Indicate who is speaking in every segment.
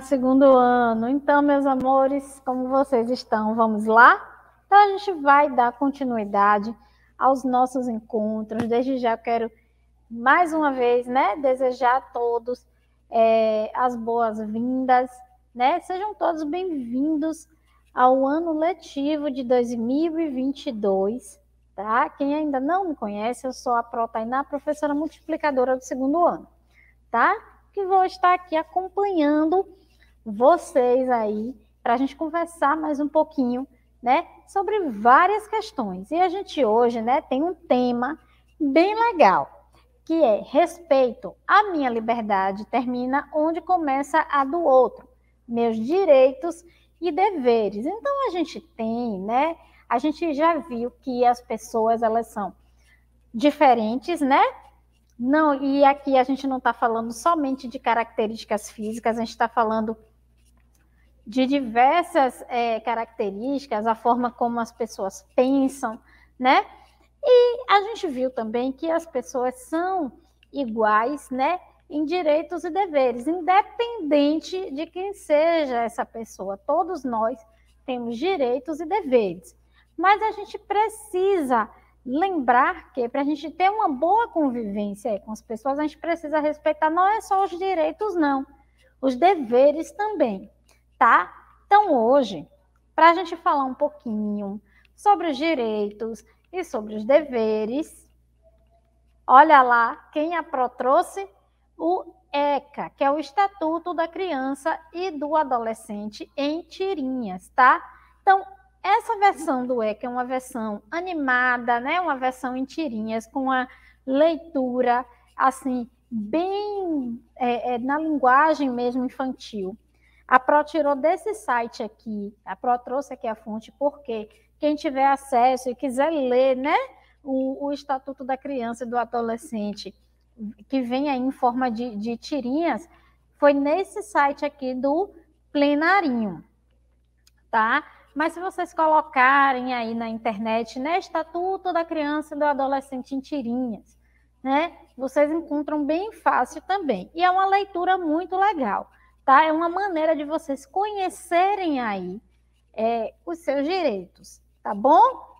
Speaker 1: segundo ano. Então, meus amores, como vocês estão? Vamos lá? Então, a gente vai dar continuidade aos nossos encontros. Desde já quero, mais uma vez, né, desejar a todos é, as boas-vindas, né? Sejam todos bem-vindos ao ano letivo de 2022, tá? Quem ainda não me conhece, eu sou a Pro Tainá, professora multiplicadora do segundo ano, tá? Que vou estar aqui acompanhando vocês aí para a gente conversar mais um pouquinho, né, sobre várias questões. E a gente hoje, né, tem um tema bem legal, que é respeito. A minha liberdade termina onde começa a do outro, meus direitos e deveres. Então a gente tem, né, a gente já viu que as pessoas elas são diferentes, né? Não, e aqui a gente não está falando somente de características físicas, a gente está falando de diversas é, características, a forma como as pessoas pensam, né? E a gente viu também que as pessoas são iguais, né? Em direitos e deveres, independente de quem seja essa pessoa. Todos nós temos direitos e deveres. Mas a gente precisa lembrar que para a gente ter uma boa convivência com as pessoas, a gente precisa respeitar não é só os direitos, não, os deveres também tá? Então hoje, para a gente falar um pouquinho sobre os direitos e sobre os deveres, olha lá quem a Pro trouxe, o ECA, que é o Estatuto da Criança e do Adolescente em tirinhas, tá? Então, essa versão do ECA é uma versão animada, né? Uma versão em tirinhas, com a leitura, assim, bem é, é, na linguagem mesmo infantil. A Pro tirou desse site aqui, a Pro trouxe aqui a fonte, porque quem tiver acesso e quiser ler né, o, o Estatuto da Criança e do Adolescente, que vem aí em forma de, de tirinhas, foi nesse site aqui do Plenarinho, tá? Mas se vocês colocarem aí na internet, né, Estatuto da Criança e do Adolescente em tirinhas, né, vocês encontram bem fácil também. E é uma leitura muito legal tá? É uma maneira de vocês conhecerem aí é, os seus direitos, tá bom?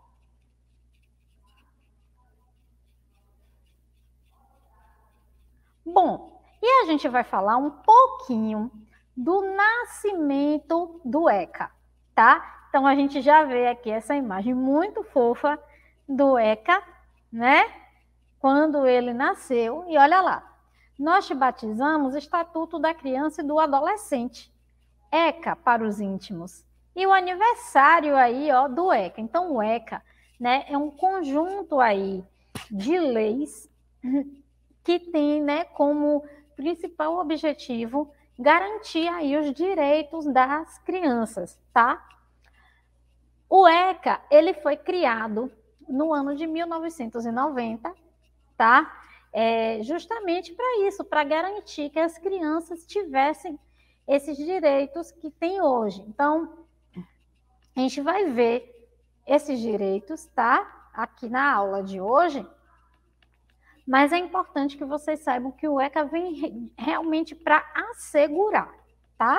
Speaker 1: Bom, e a gente vai falar um pouquinho do nascimento do ECA, tá? Então a gente já vê aqui essa imagem muito fofa do ECA, né? Quando ele nasceu, e olha lá, nós te batizamos Estatuto da Criança e do Adolescente, ECA para os íntimos. E o aniversário aí, ó, do ECA. Então, o ECA, né, é um conjunto aí de leis que tem, né, como principal objetivo garantir aí os direitos das crianças, tá? O ECA, ele foi criado no ano de 1990, tá? é, justamente para isso, para garantir que as crianças tivessem esses direitos que têm hoje. Então, a gente vai ver esses direitos, tá? Aqui na aula de hoje, mas é importante que vocês saibam que o ECA vem realmente para assegurar, tá?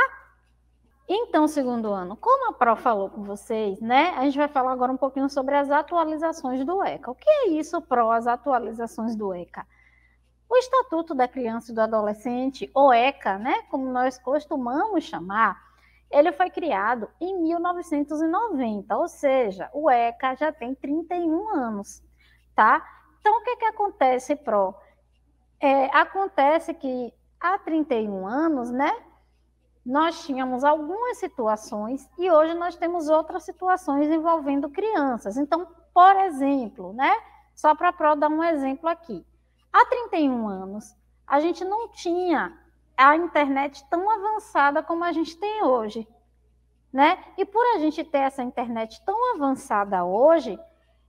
Speaker 1: Então, segundo ano, como a Pro falou com vocês, né? A gente vai falar agora um pouquinho sobre as atualizações do ECA. O que é isso, Pro, as atualizações do ECA? O Estatuto da Criança e do Adolescente, ou ECA, né, como nós costumamos chamar, ele foi criado em 1990, ou seja, o ECA já tem 31 anos, tá? Então, o que, é que acontece, Pro? É, acontece que há 31 anos, né, nós tínhamos algumas situações e hoje nós temos outras situações envolvendo crianças. Então, por exemplo, né, só para Pro dar um exemplo aqui, Há 31 anos, a gente não tinha a internet tão avançada como a gente tem hoje. Né? E por a gente ter essa internet tão avançada hoje,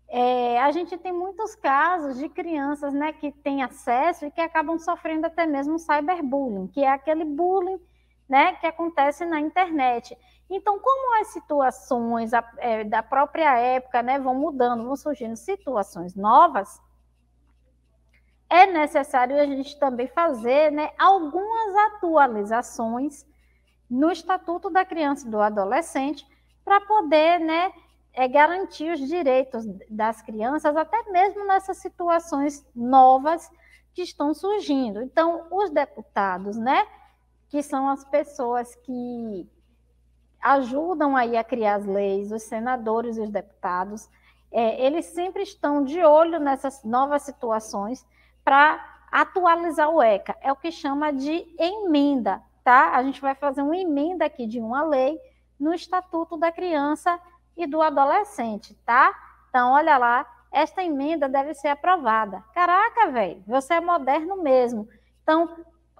Speaker 1: é, a gente tem muitos casos de crianças né, que têm acesso e que acabam sofrendo até mesmo cyberbullying, que é aquele bullying né, que acontece na internet. Então, como as situações é, da própria época né, vão mudando, vão surgindo situações novas, é necessário a gente também fazer né, algumas atualizações no Estatuto da Criança e do Adolescente para poder né, é, garantir os direitos das crianças, até mesmo nessas situações novas que estão surgindo. Então, os deputados, né, que são as pessoas que ajudam aí a criar as leis, os senadores e os deputados, é, eles sempre estão de olho nessas novas situações para atualizar o ECA. É o que chama de emenda, tá? A gente vai fazer uma emenda aqui de uma lei no Estatuto da Criança e do Adolescente, tá? Então, olha lá, esta emenda deve ser aprovada. Caraca, velho, você é moderno mesmo. Então,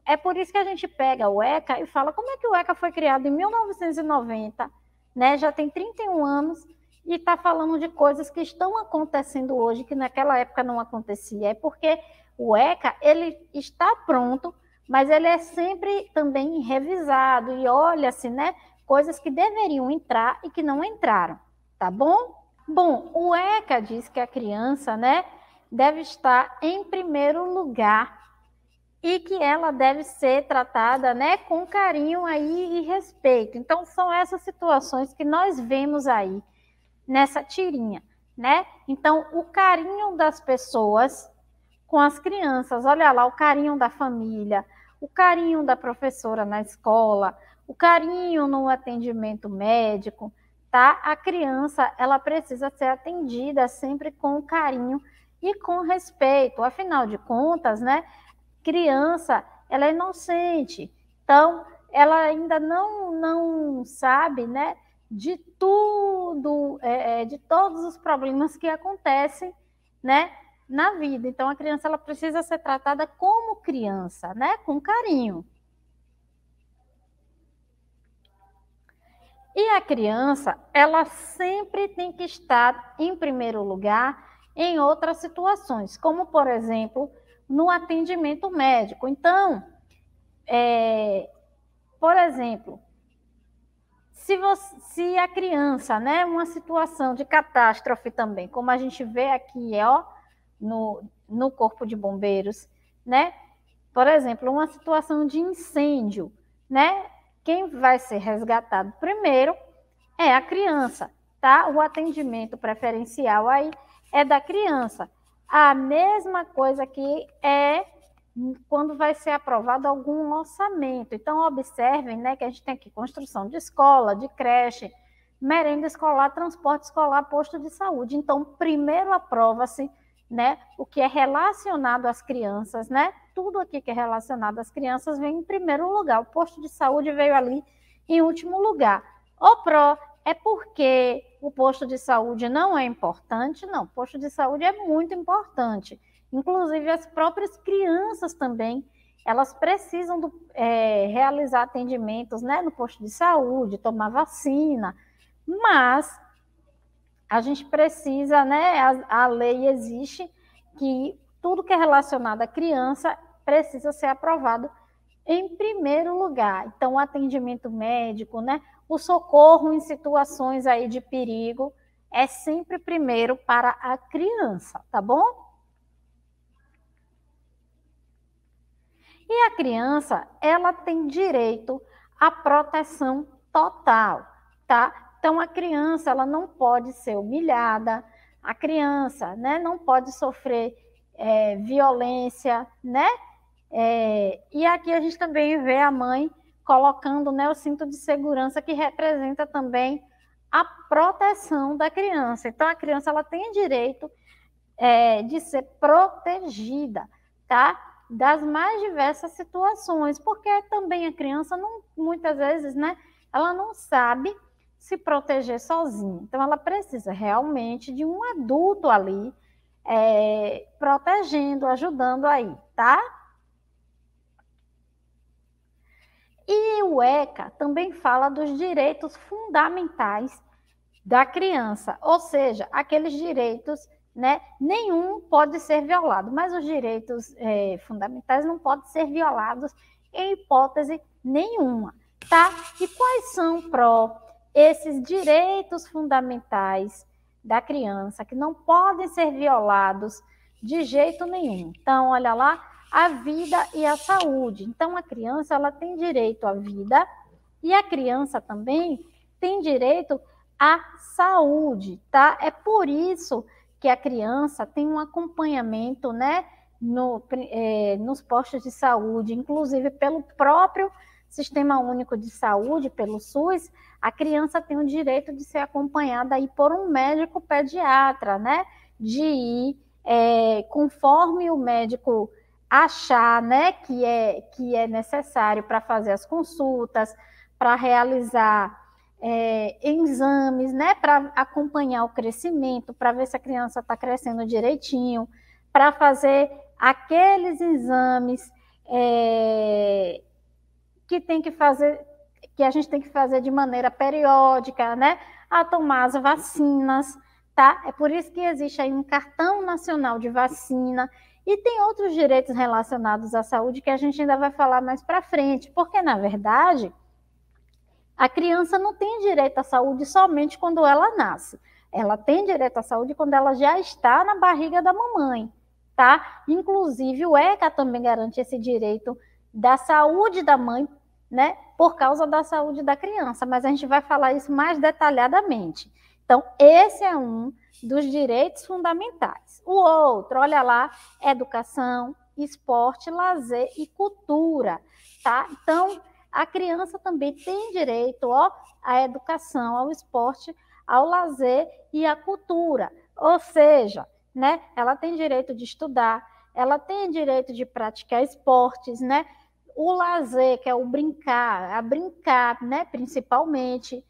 Speaker 1: é por isso que a gente pega o ECA e fala como é que o ECA foi criado em 1990, né? Já tem 31 anos e está falando de coisas que estão acontecendo hoje que naquela época não acontecia. É porque o ECA, ele está pronto, mas ele é sempre também revisado e olha-se, assim, né, coisas que deveriam entrar e que não entraram, tá bom? Bom, o ECA diz que a criança, né, deve estar em primeiro lugar e que ela deve ser tratada, né, com carinho aí e respeito. Então são essas situações que nós vemos aí nessa tirinha, né? Então o carinho das pessoas com as crianças. Olha lá o carinho da família, o carinho da professora na escola, o carinho no atendimento médico, tá? A criança, ela precisa ser atendida sempre com carinho e com respeito. Afinal de contas, né? Criança, ela é inocente. Então, ela ainda não não sabe, né, de tudo, é, é de todos os problemas que acontecem, né, na vida. Então, a criança ela precisa ser tratada como criança, né? Com carinho. E a criança, ela sempre tem que estar em primeiro lugar em outras situações, como, por exemplo, no atendimento médico. Então, é, por exemplo, se, você, se, a criança, né, uma situação de catástrofe também, como a gente vê aqui, ó, no, no corpo de bombeiros, né? Por exemplo, uma situação de incêndio, né? Quem vai ser resgatado primeiro é a criança, tá? O atendimento preferencial aí é da criança. A mesma coisa que é quando vai ser aprovado algum orçamento. Então, observem né, que a gente tem aqui construção de escola, de creche, merenda escolar, transporte escolar, posto de saúde. Então, primeiro aprova-se né? O que é relacionado às crianças, né? Tudo aqui que é relacionado às crianças vem em primeiro lugar. O posto de saúde veio ali em último lugar. O pró é porque o posto de saúde não é importante? Não, o posto de saúde é muito importante. Inclusive, as próprias crianças também, elas precisam do, é, realizar atendimentos né, no posto de saúde, tomar vacina, mas a gente precisa, né? A, a lei existe que tudo que é relacionado à criança precisa ser aprovado em primeiro lugar. Então, o atendimento médico, né? O socorro em situações aí de perigo é sempre primeiro para a criança, tá bom? E a criança, ela tem direito à proteção total, tá? Então, a criança ela não pode ser humilhada, a criança né, não pode sofrer é, violência, né? É, e aqui a gente também vê a mãe colocando né, o cinto de segurança que representa também a proteção da criança. Então, a criança ela tem direito é, de ser protegida, tá? Das mais diversas situações, porque também a criança não, muitas vezes, né? Ela não sabe se proteger sozinha. Então, ela precisa realmente de um adulto ali é, protegendo, ajudando aí, tá? E o ECA também fala dos direitos fundamentais da criança, ou seja, aqueles direitos, né? Nenhum pode ser violado, mas os direitos é, fundamentais não podem ser violados em hipótese nenhuma, tá? E quais são pró esses direitos fundamentais da criança, que não podem ser violados de jeito nenhum. Então, olha lá, a vida e a saúde. Então, a criança ela tem direito à vida e a criança também tem direito à saúde, tá? É por isso que a criança tem um acompanhamento, né, no, é, nos postos de saúde, inclusive pelo próprio Sistema Único de Saúde, pelo SUS, a criança tem o direito de ser acompanhada aí por um médico pediatra, né? De ir é, conforme o médico achar, né, que é, que é necessário para fazer as consultas, para realizar é, exames, né, para acompanhar o crescimento, para ver se a criança está crescendo direitinho, para fazer aqueles exames é, que tem que fazer, que a gente tem que fazer de maneira periódica, né? A tomar as vacinas, tá? É por isso que existe aí um cartão nacional de vacina e tem outros direitos relacionados à saúde que a gente ainda vai falar mais para frente, porque na verdade a criança não tem direito à saúde somente quando ela nasce. Ela tem direito à saúde quando ela já está na barriga da mamãe, tá? Inclusive o ECA também garante esse direito da saúde da mãe, né, por causa da saúde da criança, mas a gente vai falar isso mais detalhadamente. Então, esse é um dos direitos fundamentais. O outro, olha lá, educação, esporte, lazer e cultura, tá? Então, a criança também tem direito ó, à educação, ao esporte, ao lazer e à cultura. Ou seja, né, ela tem direito de estudar, ela tem direito de praticar esportes, né? o lazer, que é o brincar, a brincar, né, principalmente,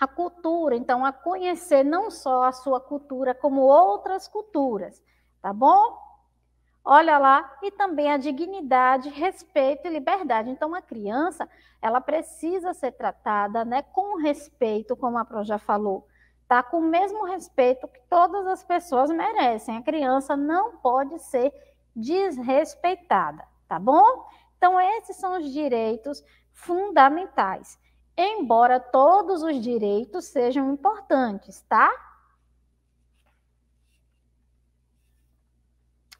Speaker 1: a cultura, então a conhecer não só a sua cultura, como outras culturas, tá bom? Olha lá, e também a dignidade, respeito e liberdade. Então a criança, ela precisa ser tratada, né, com respeito, como a Pro já falou, tá com o mesmo respeito que todas as pessoas merecem. A criança não pode ser desrespeitada tá bom? Então, esses são os direitos fundamentais, embora todos os direitos sejam importantes, tá?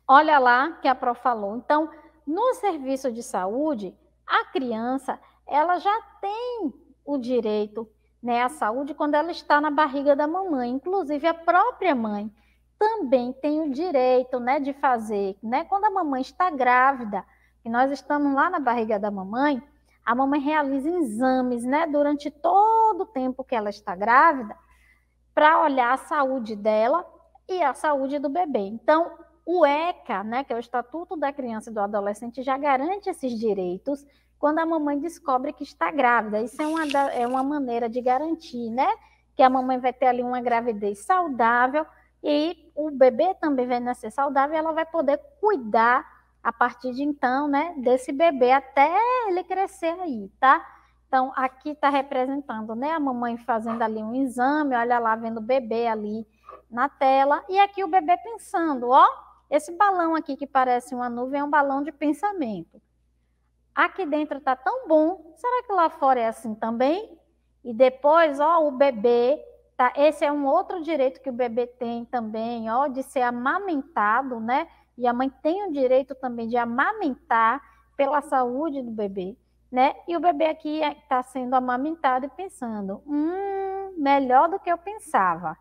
Speaker 1: Olha lá que a Pro falou. Então, no serviço de saúde, a criança ela já tem o direito né, à saúde quando ela está na barriga da mamãe. Inclusive, a própria mãe também tem o direito né, de fazer. Né, quando a mamãe está grávida, que nós estamos lá na barriga da mamãe, a mamãe realiza exames, né, durante todo o tempo que ela está grávida, para olhar a saúde dela e a saúde do bebê. Então, o ECA, né, que é o Estatuto da Criança e do Adolescente, já garante esses direitos quando a mamãe descobre que está grávida. Isso é uma, é uma maneira de garantir, né, que a mamãe vai ter ali uma gravidez saudável e o bebê também vai nascer saudável e ela vai poder cuidar a partir de então, né, desse bebê até ele crescer aí, tá? Então, aqui está representando, né, a mamãe fazendo ali um exame, olha lá, vendo o bebê ali na tela, e aqui o bebê pensando, ó, esse balão aqui que parece uma nuvem é um balão de pensamento. Aqui dentro está tão bom, será que lá fora é assim também? E depois, ó, o bebê Tá, esse é um outro direito que o bebê tem também, ó, de ser amamentado, né? E a mãe tem o direito também de amamentar pela saúde do bebê, né? E o bebê aqui está é, sendo amamentado e pensando, hum, melhor do que eu pensava.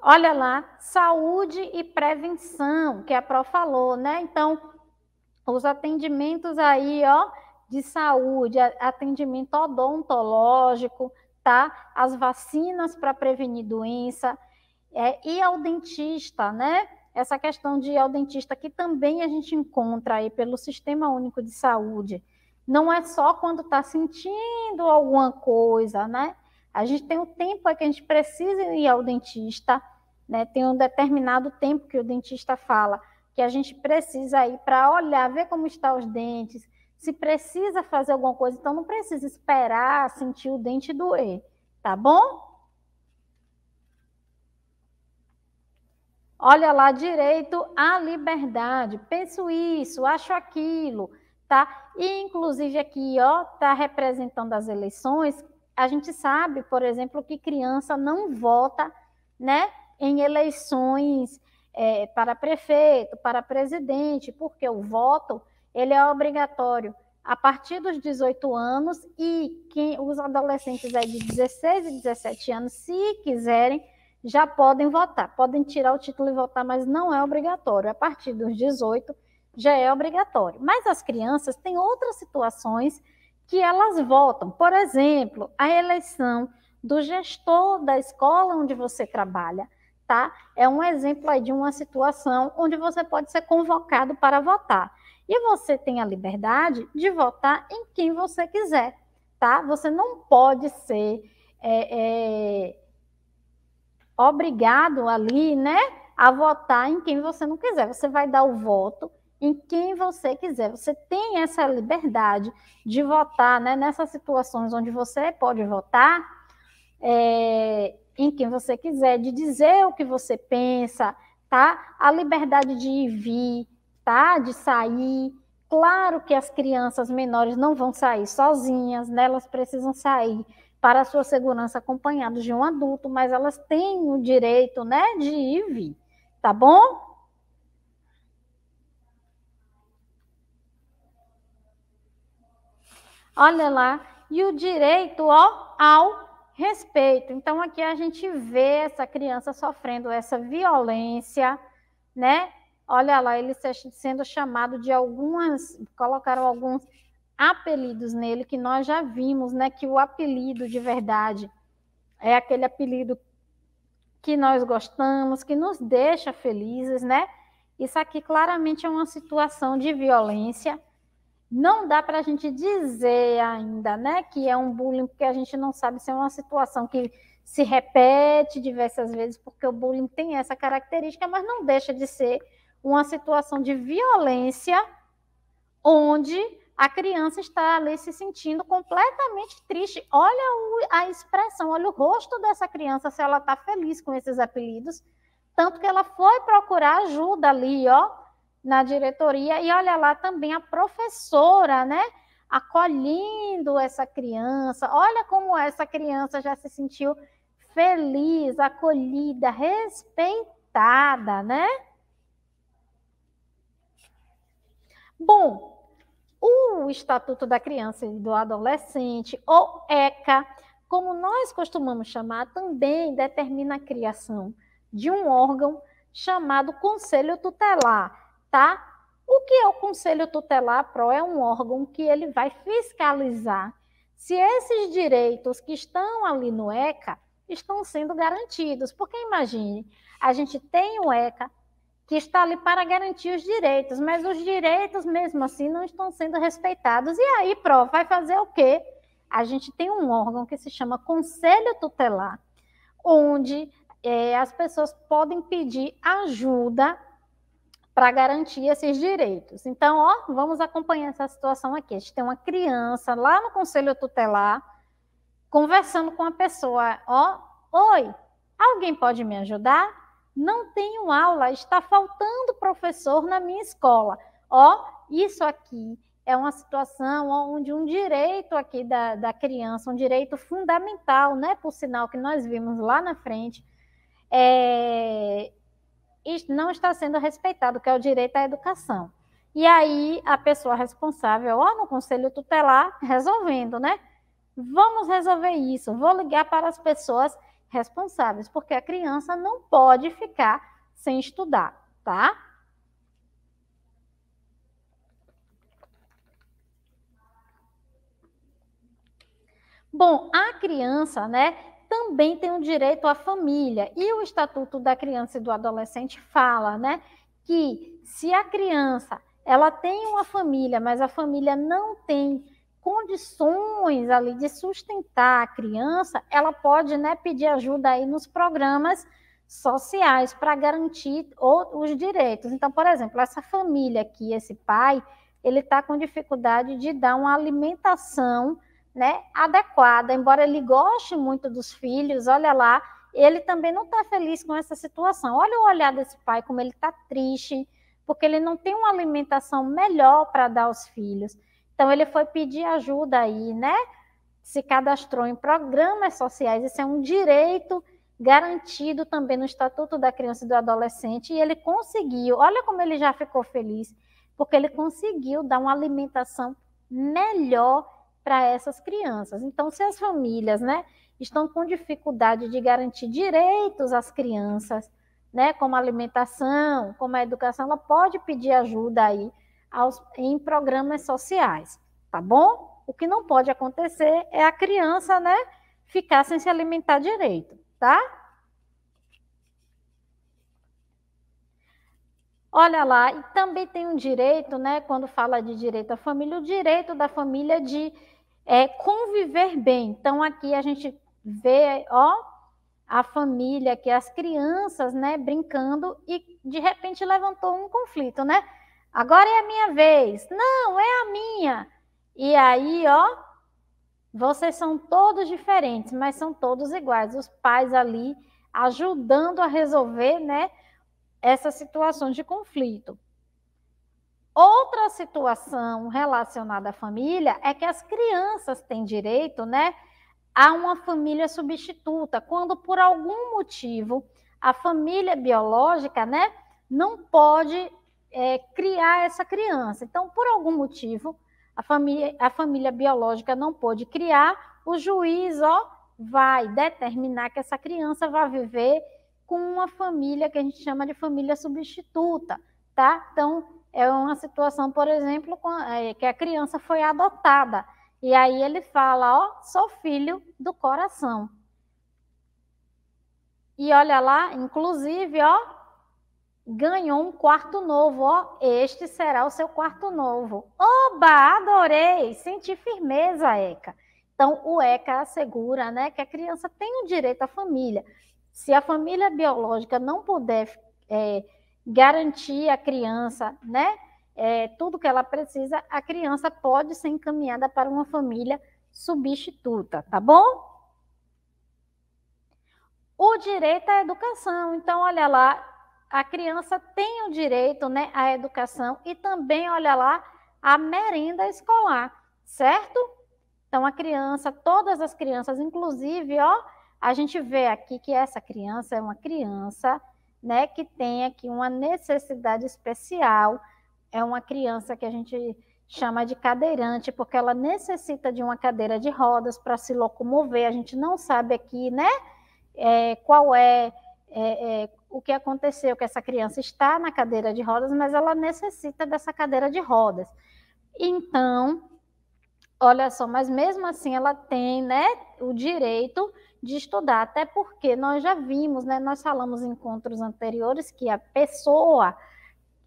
Speaker 1: Olha lá, saúde e prevenção, que a Pro falou, né? Então, os atendimentos aí, ó, de saúde, atendimento odontológico, tá? As vacinas para prevenir doença, é, ir ao dentista, né? Essa questão de ir ao dentista que também a gente encontra aí pelo Sistema Único de Saúde. Não é só quando está sentindo alguma coisa, né? A gente tem um tempo que a gente precisa ir ao dentista, né? Tem um determinado tempo que o dentista fala que a gente precisa ir para olhar, ver como estão os dentes, se precisa fazer alguma coisa, então não precisa esperar sentir o dente doer, tá bom? Olha lá direito à liberdade. Penso isso, acho aquilo, tá? E inclusive aqui, ó, tá representando as eleições. A gente sabe, por exemplo, que criança não vota, né, em eleições é, para prefeito, para presidente, porque o voto ele é obrigatório a partir dos 18 anos e quem os adolescentes aí de 16 e 17 anos, se quiserem já podem votar. Podem tirar o título e votar, mas não é obrigatório. A partir dos 18 já é obrigatório. Mas as crianças têm outras situações que elas votam. Por exemplo, a eleição do gestor da escola onde você trabalha, tá? É um exemplo aí de uma situação onde você pode ser convocado para votar. E você tem a liberdade de votar em quem você quiser, tá? Você não pode ser é, é, obrigado ali, né, a votar em quem você não quiser. Você vai dar o voto em quem você quiser. Você tem essa liberdade de votar, né, nessas situações onde você pode votar é, em quem você quiser, de dizer o que você pensa, tá? A liberdade de ir vir, tá? De sair. Claro que as crianças menores não vão sair sozinhas, né? Elas precisam sair para a sua segurança acompanhados de um adulto, mas elas têm o direito, né, de ir e vir, tá bom? Olha lá, e o direito ó, ao respeito. Então aqui a gente vê essa criança sofrendo essa violência, né? Olha lá, ele sendo chamado de algumas, colocaram alguns apelidos nele que nós já vimos, né? Que o apelido de verdade é aquele apelido que nós gostamos, que nos deixa felizes, né? Isso aqui claramente é uma situação de violência. Não dá para a gente dizer ainda, né, que é um bullying, porque a gente não sabe se é uma situação que se repete diversas vezes, porque o bullying tem essa característica, mas não deixa de ser uma situação de violência onde a criança está ali se sentindo completamente triste. Olha o, a expressão, olha o rosto dessa criança, se ela está feliz com esses apelidos. Tanto que ela foi procurar ajuda ali, ó, na diretoria. E olha lá também a professora, né? Acolhendo essa criança. Olha como essa criança já se sentiu feliz, acolhida, respeitada, né? Bom, o Estatuto da Criança e do Adolescente, ou ECA, como nós costumamos chamar, também determina a criação de um órgão chamado Conselho Tutelar, tá? O que é o Conselho Tutelar PRO? É um órgão que ele vai fiscalizar se esses direitos que estão ali no ECA estão sendo garantidos. Porque imagine, a gente tem o ECA, que está ali para garantir os direitos, mas os direitos, mesmo assim, não estão sendo respeitados. E aí, Pro, vai fazer o quê? A gente tem um órgão que se chama Conselho Tutelar, onde é, as pessoas podem pedir ajuda para garantir esses direitos. Então, ó, vamos acompanhar essa situação aqui. A gente tem uma criança lá no Conselho Tutelar conversando com a pessoa, ó, oi, alguém pode me ajudar? não tenho aula, está faltando professor na minha escola. Ó, isso aqui é uma situação onde um direito aqui da, da criança, um direito fundamental, né, por sinal que nós vimos lá na frente, é, não está sendo respeitado, que é o direito à educação. E aí a pessoa responsável, ó, no conselho tutelar, resolvendo, né? Vamos resolver isso. Vou ligar para as pessoas responsáveis, porque a criança não pode ficar sem estudar, tá? Bom, a criança, né, também tem um direito à família. E o Estatuto da Criança e do Adolescente fala, né, que se a criança, ela tem uma família, mas a família não tem condições ali de sustentar a criança, ela pode né, pedir ajuda aí nos programas sociais para garantir os direitos. Então, por exemplo, essa família aqui, esse pai, ele está com dificuldade de dar uma alimentação né, adequada, embora ele goste muito dos filhos, olha lá, ele também não está feliz com essa situação. Olha o olhar desse pai, como ele está triste, porque ele não tem uma alimentação melhor para dar aos filhos. Então, ele foi pedir ajuda aí, né? Se cadastrou em programas sociais, isso é um direito garantido também no Estatuto da Criança e do Adolescente, e ele conseguiu. Olha como ele já ficou feliz, porque ele conseguiu dar uma alimentação melhor para essas crianças. Então, se as famílias, né, estão com dificuldade de garantir direitos às crianças, né, como alimentação, como a educação, ela pode pedir ajuda aí aos, em programas sociais, tá bom? O que não pode acontecer é a criança, né, ficar sem se alimentar direito, tá? Olha lá, e também tem um direito, né, quando fala de direito à família, o direito da família de é, conviver bem. Então aqui a gente vê, ó, a família, que as crianças, né, brincando e de repente levantou um conflito, né? Agora é a minha vez. Não, é a minha. E aí, ó, vocês são todos diferentes, mas são todos iguais. Os pais ali ajudando a resolver, né, essas situações de conflito. Outra situação relacionada à família é que as crianças têm direito, né, a uma família substituta, quando por algum motivo a família biológica, né, não pode é, criar essa criança. Então, por algum motivo, a família, a família biológica não pôde criar, o juiz ó, vai determinar que essa criança vai viver com uma família que a gente chama de família substituta, tá? Então, é uma situação, por exemplo, é, que a criança foi adotada. E aí ele fala, ó, sou filho do coração. E olha lá, inclusive, ó, ganhou um quarto novo, ó. Este será o seu quarto novo. Oba, adorei! Senti firmeza, ECA. Então, o ECA assegura né, que a criança tem o um direito à família. Se a família biológica não puder é, garantir à criança né, é, tudo que ela precisa, a criança pode ser encaminhada para uma família substituta, tá bom? O direito à educação. Então, olha lá, a criança tem o direito né, à educação e também, olha lá, à merenda escolar, certo? Então, a criança, todas as crianças, inclusive, ó, a gente vê aqui que essa criança é uma criança, né, que tem aqui uma necessidade especial, é uma criança que a gente chama de cadeirante, porque ela necessita de uma cadeira de rodas para se locomover, a gente não sabe aqui, né, é, qual é, é, é o que aconteceu, que essa criança está na cadeira de rodas, mas ela necessita dessa cadeira de rodas. Então, olha só, mas mesmo assim ela tem né, o direito de estudar, até porque nós já vimos, né, nós falamos em encontros anteriores que a pessoa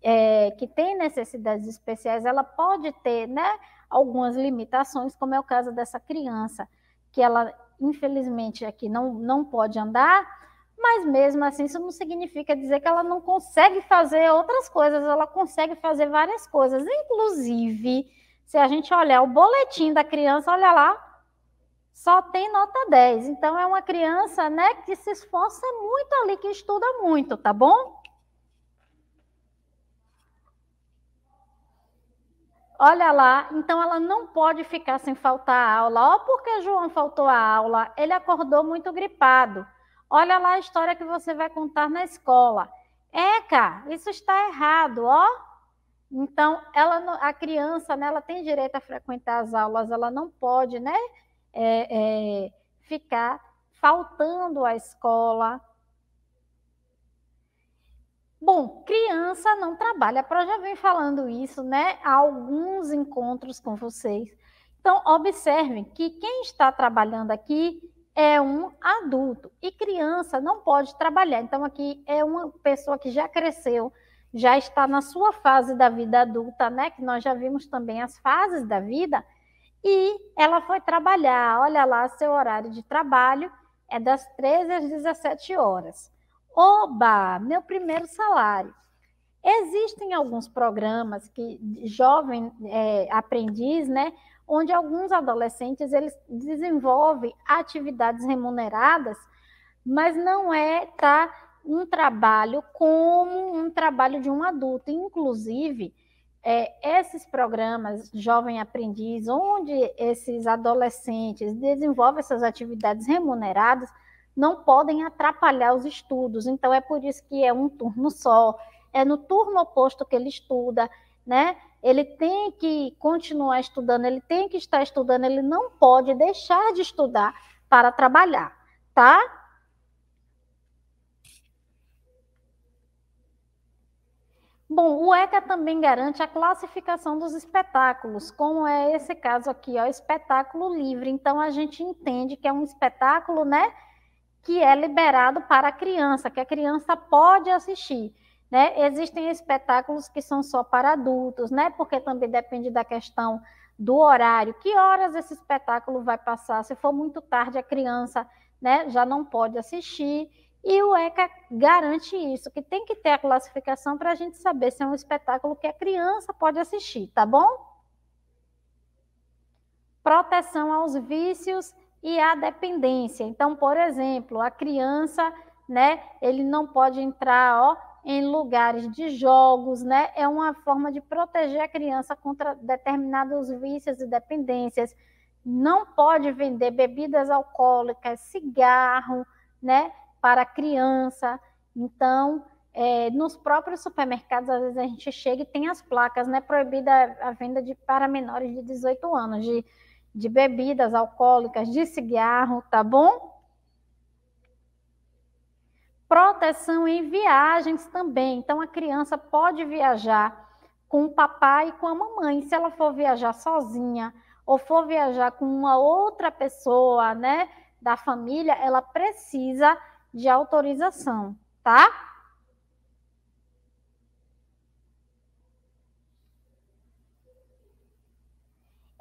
Speaker 1: é, que tem necessidades especiais, ela pode ter né, algumas limitações, como é o caso dessa criança, que ela, infelizmente, aqui não, não pode andar, mas mesmo assim isso não significa dizer que ela não consegue fazer outras coisas, ela consegue fazer várias coisas, inclusive, se a gente olhar o boletim da criança, olha lá, só tem nota 10. Então é uma criança, né, que se esforça muito ali, que estuda muito, tá bom? Olha lá, então ela não pode ficar sem faltar a aula. Ó, porque João faltou a aula, ele acordou muito gripado. Olha lá a história que você vai contar na escola. Eca, isso está errado, ó. Então, ela, a criança, né, ela tem direito a frequentar as aulas, ela não pode, né, é, é, ficar faltando à escola. Bom, criança não trabalha. A já vem falando isso, né, há alguns encontros com vocês. Então, observem que quem está trabalhando aqui é um adulto e criança não pode trabalhar. Então, aqui é uma pessoa que já cresceu, já está na sua fase da vida adulta, né? Que nós já vimos também as fases da vida, e ela foi trabalhar. Olha lá, seu horário de trabalho é das 13 às 17 horas. Oba, meu primeiro salário. Existem alguns programas que jovem é, aprendiz, né? onde alguns adolescentes eles desenvolvem atividades remuneradas, mas não é tá um trabalho como um trabalho de um adulto. Inclusive, é, esses programas Jovem Aprendiz, onde esses adolescentes desenvolvem essas atividades remuneradas, não podem atrapalhar os estudos. Então, é por isso que é um turno só, é no turno oposto que ele estuda, né? ele tem que continuar estudando, ele tem que estar estudando, ele não pode deixar de estudar para trabalhar, tá? Bom, o ECA também garante a classificação dos espetáculos, como é esse caso aqui, ó, espetáculo livre. Então, a gente entende que é um espetáculo, né, que é liberado para a criança, que a criança pode assistir. Né? Existem espetáculos que são só para adultos, né? porque também depende da questão do horário. Que horas esse espetáculo vai passar? Se for muito tarde, a criança né, já não pode assistir. E o ECA garante isso, que tem que ter a classificação para a gente saber se é um espetáculo que a criança pode assistir, tá bom? Proteção aos vícios e à dependência. Então, por exemplo, a criança, né, ele não pode entrar, ó, em lugares de jogos, né? É uma forma de proteger a criança contra determinados vícios e dependências. Não pode vender bebidas alcoólicas, cigarro, né? Para criança. Então, é, nos próprios supermercados, às vezes a gente chega e tem as placas, né? Proibida a venda de, para menores de 18 anos de, de bebidas alcoólicas, de cigarro, tá bom? Proteção em viagens também. Então, a criança pode viajar com o papai e com a mamãe. Se ela for viajar sozinha ou for viajar com uma outra pessoa, né, da família, ela precisa de autorização, tá?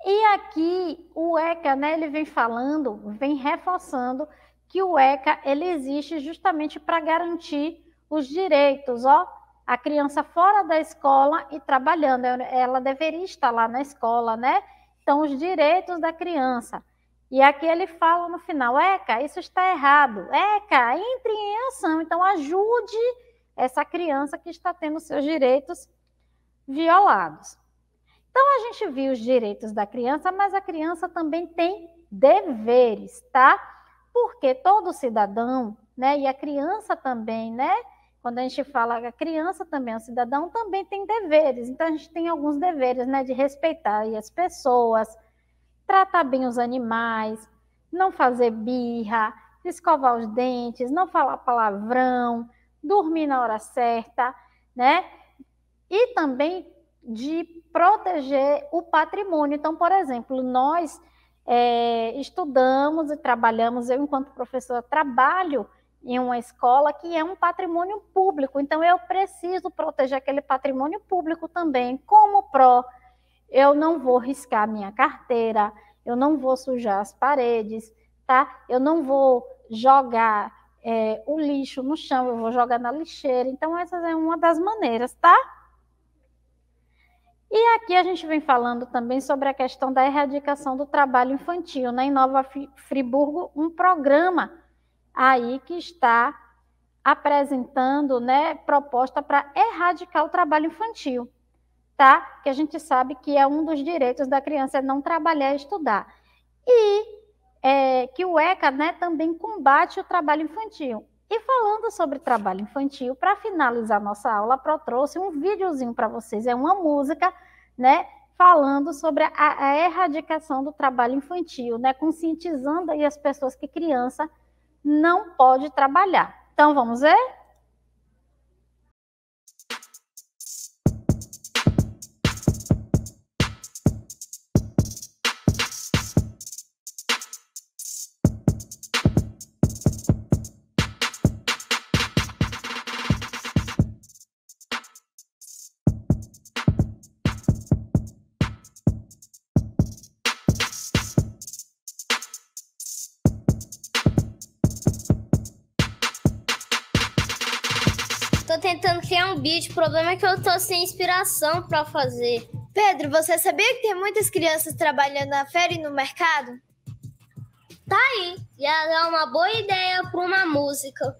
Speaker 1: E aqui o ECA, né, ele vem falando, vem reforçando que o ECA ele existe justamente para garantir os direitos, ó, a criança fora da escola e trabalhando, ela deveria estar lá na escola, né? Então os direitos da criança. E aqui ele fala no final, ECA, isso está errado. ECA, entre em ação, então ajude essa criança que está tendo seus direitos violados. Então a gente viu os direitos da criança, mas a criança também tem deveres, tá? porque todo cidadão, né, e a criança também, né, quando a gente fala a criança também, o é cidadão também tem deveres, então a gente tem alguns deveres, né, de respeitar as pessoas, tratar bem os animais, não fazer birra, escovar os dentes, não falar palavrão, dormir na hora certa, né, e também de proteger o patrimônio. Então, por exemplo, nós é, estudamos e trabalhamos, eu, enquanto professora, trabalho em uma escola que é um patrimônio público, então eu preciso proteger aquele patrimônio público também. Como pró, eu não vou riscar minha carteira, eu não vou sujar as paredes, tá? Eu não vou jogar é, o lixo no chão, eu vou jogar na lixeira. Então, essa é uma das maneiras, tá? E aqui a gente vem falando também sobre a questão da erradicação do trabalho infantil, né? Em Nova Friburgo, um programa aí que está apresentando, né, proposta para erradicar o trabalho infantil, tá? Que a gente sabe que é um dos direitos da criança é não trabalhar e estudar. E é, que o ECA, né, também combate o trabalho infantil. E falando sobre trabalho infantil, para finalizar nossa aula, a Pro trouxe um videozinho para vocês, é uma música, né, falando sobre a, a erradicação do trabalho infantil, né, conscientizando aí as pessoas que criança não pode trabalhar. Então vamos ver? tentando criar um beat, o problema é que eu tô sem inspiração para fazer. Pedro, você sabia que tem muitas crianças trabalhando na feira e no mercado? Tá aí, já é uma boa ideia para uma música.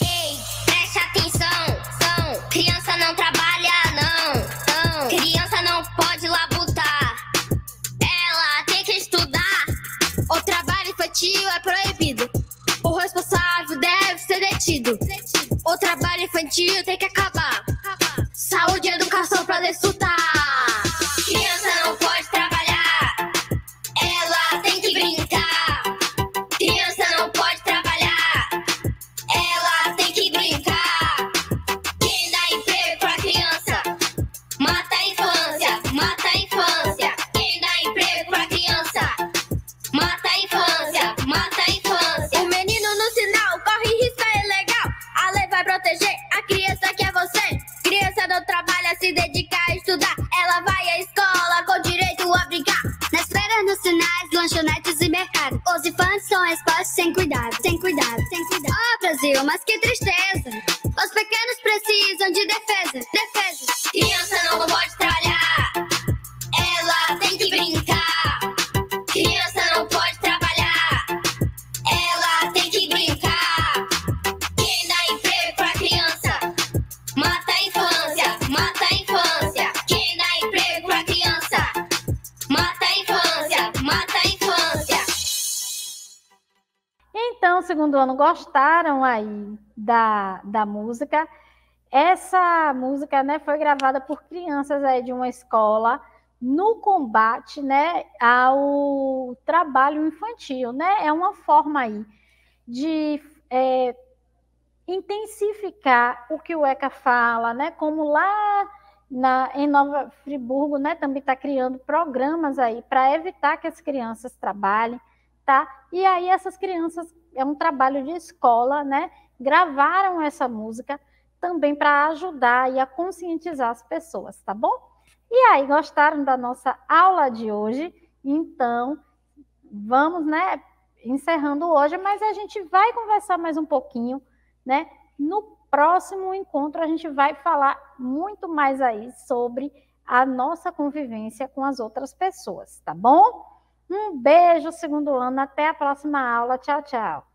Speaker 1: Ei, preste atenção, são, criança não trabalha não, não, criança não pode labutar, ela tem que estudar, o trabalho infantil é proibido, o responsável deve ser detido. O trabalho infantil tem que acabar. Saúde e educação pra desfrutar. Solano gostaram aí da, da música. Essa música né, foi gravada por crianças aí de uma escola no combate né, ao trabalho infantil. Né? É uma forma aí de é, intensificar o que o ECA fala, né? como lá na, em Nova Friburgo né, também está criando programas aí para evitar que as crianças trabalhem. Tá? E aí essas crianças é um trabalho de escola, né? Gravaram essa música também para ajudar e a conscientizar as pessoas, tá bom? E aí, gostaram da nossa aula de hoje? Então, vamos, né, encerrando hoje, mas a gente vai conversar mais um pouquinho, né? No próximo encontro a gente vai falar muito mais aí sobre a nossa convivência com as outras pessoas, tá bom? Um beijo, segundo ano. Até a próxima aula. Tchau, tchau.